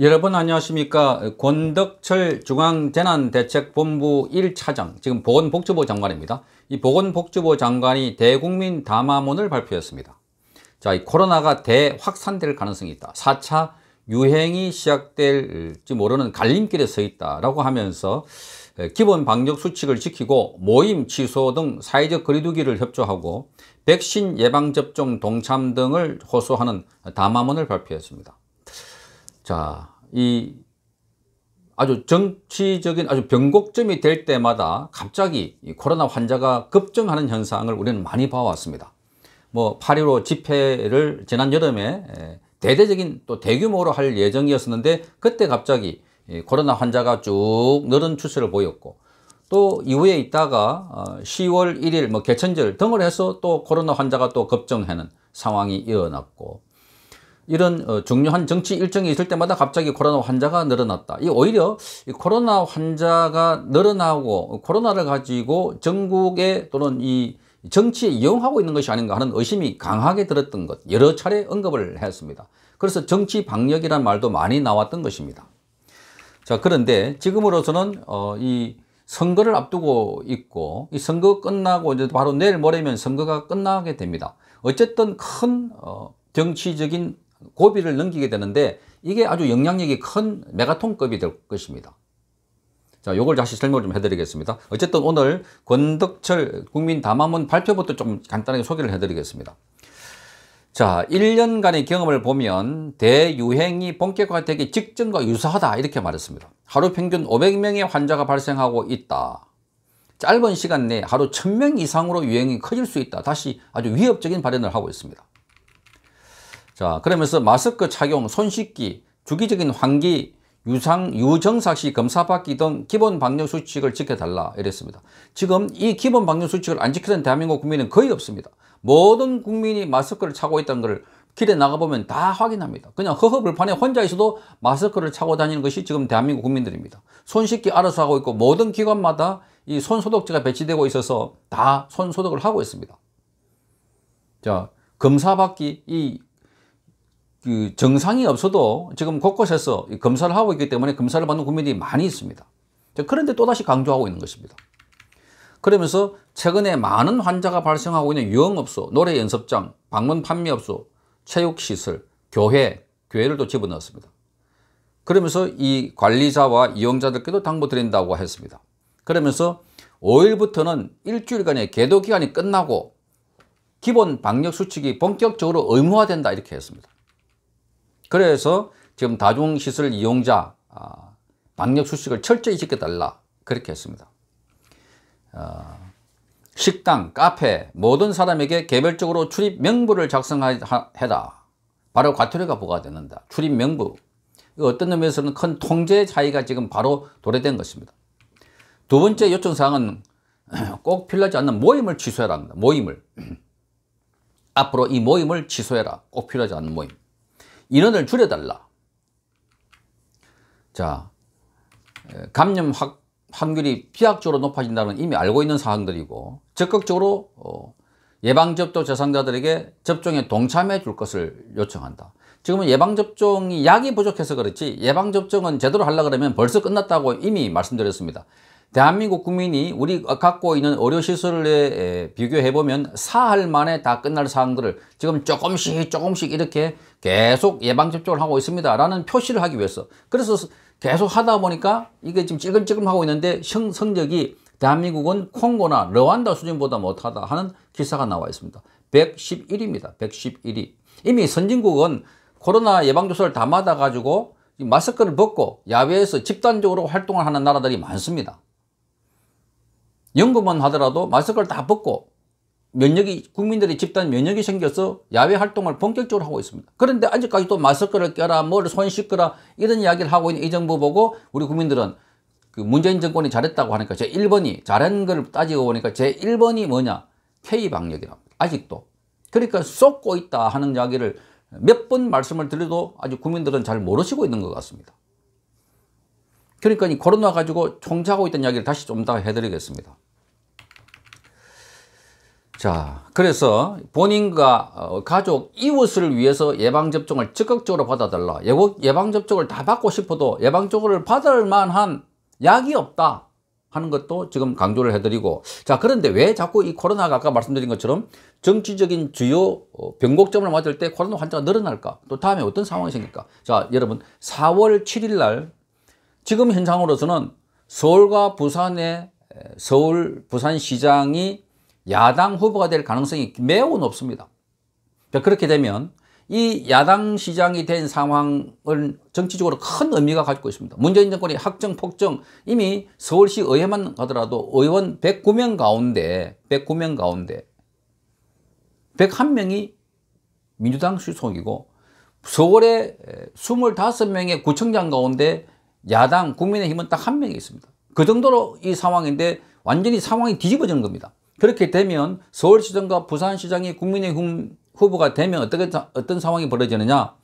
여러분 안녕하십니까 권덕철 중앙재난대책본부 1차장 지금 보건복지부 장관입니다 이 보건복지부 장관이 대국민 담화문을 발표했습니다 자, 이 코로나가 대확산될 가능성이 있다 4차 유행이 시작될지 모르는 갈림길에 서 있다라고 하면서 기본 방역 수칙을 지키고 모임 취소 등 사회적 거리두기를 협조하고 백신 예방접종 동참 등을 호소하는 담화문을 발표했습니다 자, 이 아주 정치적인 아주 변곡점이 될 때마다 갑자기 이 코로나 환자가 급증하는 현상을 우리는 많이 봐왔습니다. 뭐8.15 집회를 지난 여름에 대대적인 또 대규모로 할 예정이었었는데 그때 갑자기 이 코로나 환자가 쭉 늘은 추세를 보였고 또 이후에 있다가 10월 어, 1일 뭐 개천절 등을 해서 또 코로나 환자가 또 급증하는 상황이 일어났고 이런 어, 중요한 정치 일정이 있을 때마다 갑자기 코로나 환자가 늘어났다. 이 오히려 이 코로나 환자가 늘어나고 코로나를 가지고 전국에 또는 이 정치에 이용하고 있는 것이 아닌가 하는 의심이 강하게 들었던 것 여러 차례 언급을 했습니다. 그래서 정치 방역이란 말도 많이 나왔던 것입니다. 자 그런데 지금으로서는 어, 이 선거를 앞두고 있고 이 선거 끝나고 이제 바로 내일 모레면 선거가 끝나게 됩니다. 어쨌든 큰 어, 정치적인 고비를 넘기게 되는데 이게 아주 영향력이 큰 메가톤급이 될 것입니다. 자, 요걸 다시 설명을 좀 해드리겠습니다. 어쨌든 오늘 권덕철 국민 담화문 발표부터 좀 간단하게 소개를 해드리겠습니다. 자, 1년간의 경험을 보면 대유행이 본격화되기 직전과 유사하다 이렇게 말했습니다. 하루 평균 500명의 환자가 발생하고 있다. 짧은 시간 내에 하루 1000명 이상으로 유행이 커질 수 있다. 다시 아주 위협적인 발언을 하고 있습니다. 자, 그러면서 마스크 착용, 손 씻기, 주기적인 환기, 유상, 유정사시 검사받기 등 기본 방역 수칙을 지켜달라 이랬습니다. 지금 이 기본 방역 수칙을 안 지키는 대한민국 국민은 거의 없습니다. 모든 국민이 마스크를 차고 있다는 걸 길에 나가보면 다 확인합니다. 그냥 허허불판에 혼자 있어도 마스크를 차고 다니는 것이 지금 대한민국 국민들입니다. 손 씻기 알아서 하고 있고 모든 기관마다 이 손소독제가 배치되고 있어서 다 손소독을 하고 있습니다. 자, 검사받기, 이그 정상이 없어도 지금 곳곳에서 검사를 하고 있기 때문에 검사를 받는 국민들이 많이 있습니다. 그런데 또다시 강조하고 있는 것입니다. 그러면서 최근에 많은 환자가 발생하고 있는 유흥업소, 노래 연습장, 방문 판매업소, 체육시설, 교회, 교회를 또 집어넣었습니다. 그러면서 이 관리자와 이용자들께도 당부드린다고 했습니다. 그러면서 5일부터는 일주일간의 계도 기간이 끝나고 기본 방역 수칙이 본격적으로 의무화된다 이렇게 했습니다. 그래서 지금 다중시설 이용자 아, 방역 수칙을 철저히 지켜달라 그렇게 했습니다. 아, 식당, 카페 모든 사람에게 개별적으로 출입 명부를 작성해라. 바로 과태료가 부과되는다. 출입 명부. 어떤 의미에서는 큰 통제 차이가 지금 바로 도래된 것입니다. 두 번째 요청사항은 꼭 필요하지 않는 모임을 취소해라 합니다. 모임을. 앞으로 이 모임을 취소해라. 꼭 필요하지 않는 모임. 인원을 줄여달라. 자, 감염 확, 확률이 비약적으로 높아진다는 이미 알고 있는 사항들이고 적극적으로 어, 예방접종 대상자들에게 접종에 동참해 줄 것을 요청한다. 지금은 예방접종이 약이 부족해서 그렇지 예방접종은 제대로 하려 그러면 벌써 끝났다고 이미 말씀드렸습니다. 대한민국 국민이 우리 갖고 있는 의료시설에 비교해보면 사흘 만에 다 끝날 사항들을 지금 조금씩 조금씩 이렇게 계속 예방접종을 하고 있습니다. 라는 표시를 하기 위해서. 그래서 계속 하다 보니까 이게 지금 찔끔찔끔 하고 있는데 성, 성적이 대한민국은 콩고나 르완다 수준보다 못하다 하는 기사가 나와 있습니다. 1 1 1입니다 111위. 이미 선진국은 코로나 예방조사를 다 받아가지고 마스크를 벗고 야외에서 집단적으로 활동을 하는 나라들이 많습니다. 연구만 하더라도 마스크를 다 벗고 면역이 국민들의 집단 면역이 생겨서 야외 활동을 본격적으로 하고 있습니다. 그런데 아직까지도 마스크를 껴라, 뭐손 를 씻거라 이런 이야기를 하고 있는 이 정부 보고 우리 국민들은 그 문재인 정권이 잘했다고 하니까 제1번이 잘한 걸 따지고 보니까 제1번이 뭐냐? K방역이랍니다. 아직도. 그러니까 쏟고 있다 하는 이야기를 몇 번 말씀을 드려도 아직 국민들은 잘 모르시고 있는 것 같습니다. 그러니까 이 코로나 가지고 총치하고 있던 이야기를 다시 좀 더 해드리겠습니다. 자, 그래서 본인과 어, 가족 이웃을 위해서 예방접종을 적극적으로 받아달라. 예방접종을 다 받고 싶어도 예방접종을 받을 만한 약이 없다 하는 것도 지금 강조를 해드리고 자 그런데 왜 자꾸 이 코로나가 아까 말씀드린 것처럼 정치적인 주요 어, 변곡점을 맞을 때 코로나 환자가 늘어날까? 또 다음에 어떤 상황이 생길까? 자 여러분 4월 7일 날 지금 현장으로서는 서울과 부산의 서울 부산시장이 야당 후보가 될 가능성이 매우 높습니다. 그렇게 되면 이 야당 시장이 된 상황을 정치적으로 큰 의미가 가지고 있습니다. 문재인 정권이 학정, 폭정 이미 서울시 의회만 가더라도 의원 109명 가운데 109명 가운데 101명이 민주당 소속이고 서울의 25명의 구청장 가운데 야당 국민의힘은 딱 한 명이 있습니다. 그 정도로 이 상황인데 완전히 상황이 뒤집어지는 겁니다. 그렇게 되면 서울시장과 부산시장이 국민의힘 후보가 되면 어떻게, 어떤 상황이 벌어지느냐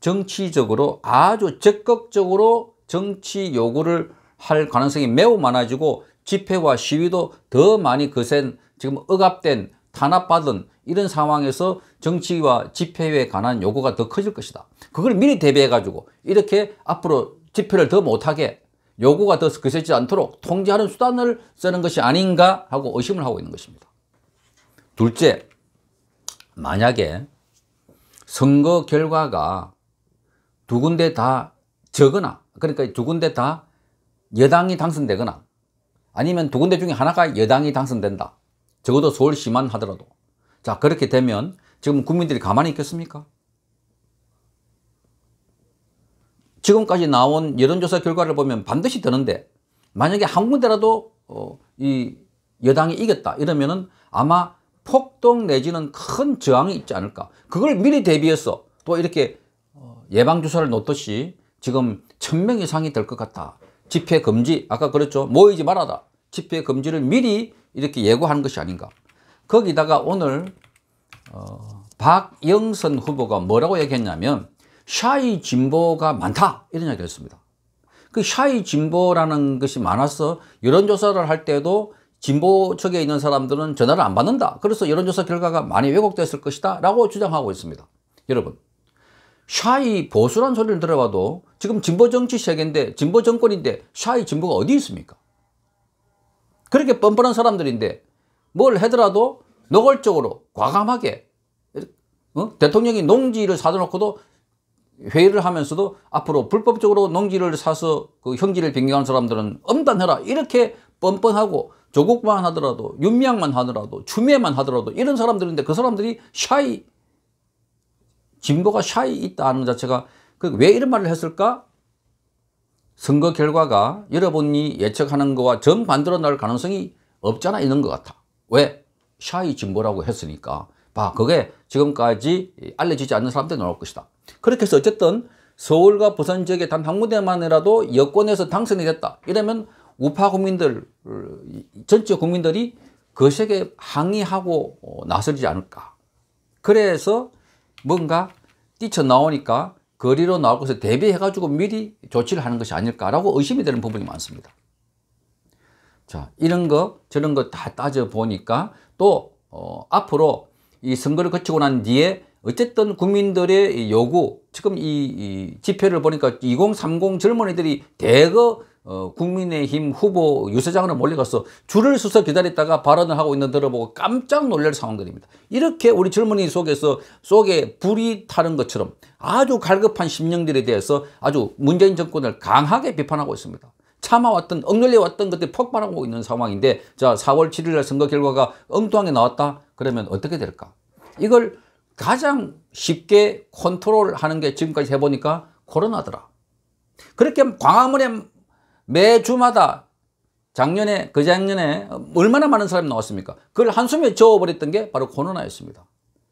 정치적으로 아주 적극적으로 정치 요구를 할 가능성이 매우 많아지고 집회와 시위도 더 많이 거센 지금 억압된 탄압받은 이런 상황에서 정치와 집회에 관한 요구가 더 커질 것이다. 그걸 미리 대비해 가지고 이렇게 앞으로 집회를 더 못하게 요구가 더 거세지 않도록 통제하는 수단을 쓰는 것이 아닌가 하고 의심을 하고 있는 것입니다. 둘째, 만약에 선거 결과가 두 군데 다 적거나 그러니까 두 군데 다 여당이 당선되거나 아니면 두 군데 중에 하나가 여당이 당선된다. 적어도 서울시만 하더라도. 자 그렇게 되면 지금 국민들이 가만히 있겠습니까? 지금까지 나온 여론조사 결과를 보면 반드시 되는데 만약에 한 군데라도 어, 이 여당이 이겼다 이러면은 아마 폭동 내지는 큰 저항이 있지 않을까 그걸 미리 대비해서 또 이렇게 어, 예방주사를 놓듯이 지금 천 명 이상이 될 것 같다 집회 금지 아까 그랬죠 모이지 말아라 집회 금지를 미리 이렇게 예고하는 것이 아닌가 거기다가 오늘 어, 박영선 후보가 뭐라고 얘기했냐면 샤이 진보가 많다 이런 이야기를 했습니다. 그 샤이 진보라는 것이 많아서 여론조사를 할 때도 진보 측에 있는 사람들은 전화를 안 받는다. 그래서 여론조사 결과가 많이 왜곡됐을 것이다 라고 주장하고 있습니다. 여러분 샤이 보수란 소리를 들어봐도 지금 진보 정치 세계인데 진보 정권인데 샤이 진보가 어디 있습니까? 그렇게 뻔뻔한 사람들인데 뭘 하더라도 노골적으로 과감하게 어? 대통령이 농지를 사다 놓고도 회의를 하면서도 앞으로 불법적으로 농지를 사서 그형질을 변경한 사람들은 엄단해라 이렇게 뻔뻔하고 조국만 하더라도 윤미향만 하더라도 추미애만 하더라도 이런 사람들인데 그 사람들이 샤이 진보가 샤이 있다는 자체가 그 왜 이런 말을 했을까? 선거 결과가 여러분이 예측하는 것과 정반대로 날 가능성이 없잖아 있는 것 같아. 왜? 샤이 진보라고 했으니까 봐. 그게 지금까지 알려지지 않는 사람들 나올 것이다. 그렇게 해서 어쨌든 서울과 부산 지역의 단한 군데만이라도 여권에서 당선이 됐다. 이러면 우파 국민들, 전체 국민들이 거세게 그 항의하고 어, 나서지 않을까. 그래서 뭔가 뛰쳐나오니까 거리로 나올 것을 대비해가지고 미리 조치를 하는 것이 아닐까라고 의심이 되는 부분이 많습니다. 자, 이런 거, 저런 거 다 따져보니까 또, 어, 앞으로 이 선거를 거치고 난 뒤에 어쨌든 국민들의 요구 지금 이, 이 지표를 보니까 2030 젊은이들이 대거 어, 국민의힘 후보 유세장으로 몰려가서 줄을 서서 기다렸다가 발언을 하고 있는 들어보고 깜짝 놀랄 상황들입니다. 이렇게 우리 젊은이 속에서 속에 불이 타는 것처럼 아주 갈급한 심령들에 대해서 아주 문재인 정권을 강하게 비판하고 있습니다. 참아왔던 억눌려왔던 것들이 폭발하고 있는 상황인데 자 4월 7일 날 선거 결과가 엉뚱하게 나왔다 그러면 어떻게 될까 이걸 가장 쉽게 컨트롤하는 게 지금까지 해보니까 코로나더라 그렇게 광화문에 매주마다 작년에 그 작년에 얼마나 많은 사람이 나왔습니까 그걸 한숨에 저어버렸던 게 바로 코로나였습니다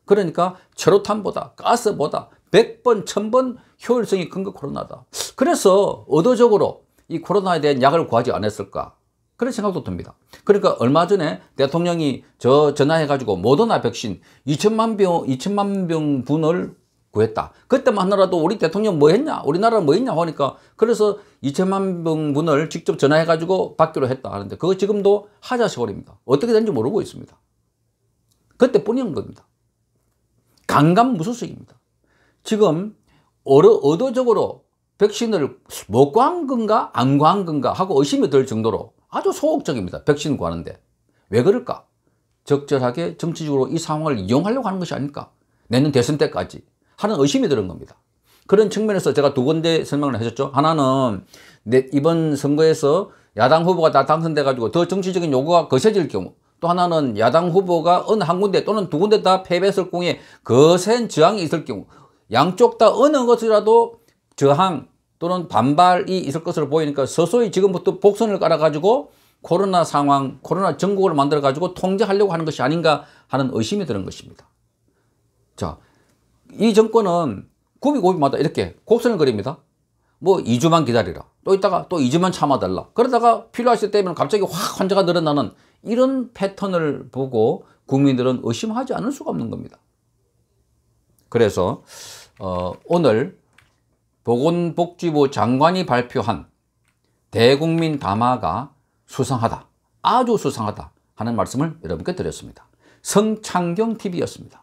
그러니까 철루탄보다 가스보다 100번 1000번 효율성이 큰 거 코로나다 그래서 의도적으로 이 코로나에 대한 약을 구하지 않았을까 그런 생각도 듭니다. 그러니까 얼마 전에 대통령이 저 전화해가지고 모더나 백신 2천만 병 2천만 병 분을 구했다. 그때만 하더라도 우리 대통령 뭐 했냐? 우리나라 뭐 했냐? 하니까 그래서 2천만 병분을 직접 전화해가지고 받기로 했다 하는데 그거 지금도 하자세월입니다. 어떻게 된지 모르고 있습니다. 그때뿐인 겁니다. 강감 무소식입니다. 지금 어도적으로 백신을 못 구한 건가 안 구한 건가 하고 의심이 들 정도로 아주 소극적입니다. 백신 구하는데. 왜 그럴까? 적절하게 정치적으로 이 상황을 이용하려고 하는 것이 아닐까? 내년 대선 때까지 하는 의심이 드는 겁니다. 그런 측면에서 제가 두 군데 설명을 해줬죠. 하나는 이번 선거에서 야당 후보가 다 당선돼가지고 더 정치적인 요구가 거세질 경우 또 하나는 야당 후보가 어느 한 군데 또는 두 군데 다 패배설 공에 거센 저항이 있을 경우 양쪽 다 어느 것이라도 저항 또는 반발이 있을 것으로 보이니까 서서히 지금부터 복선을 깔아가지고 코로나 상황, 코로나 전국을 만들어가지고 통제하려고 하는 것이 아닌가 하는 의심이 드는 것입니다. 자, 이 정권은 고비고비마다 이렇게 곡선을 그립니다. 뭐 2주만 기다리라. 또 있다가 또 2주만 참아달라. 그러다가 필요하실 때면 갑자기 확 환자가 늘어나는 이런 패턴을 보고 국민들은 의심하지 않을 수가 없는 겁니다. 그래서 어, 오늘 보건복지부 장관이 발표한 대국민 담화가 수상하다. 아주 수상하다. 하는 말씀을 여러분께 드렸습니다. 성창경TV였습니다.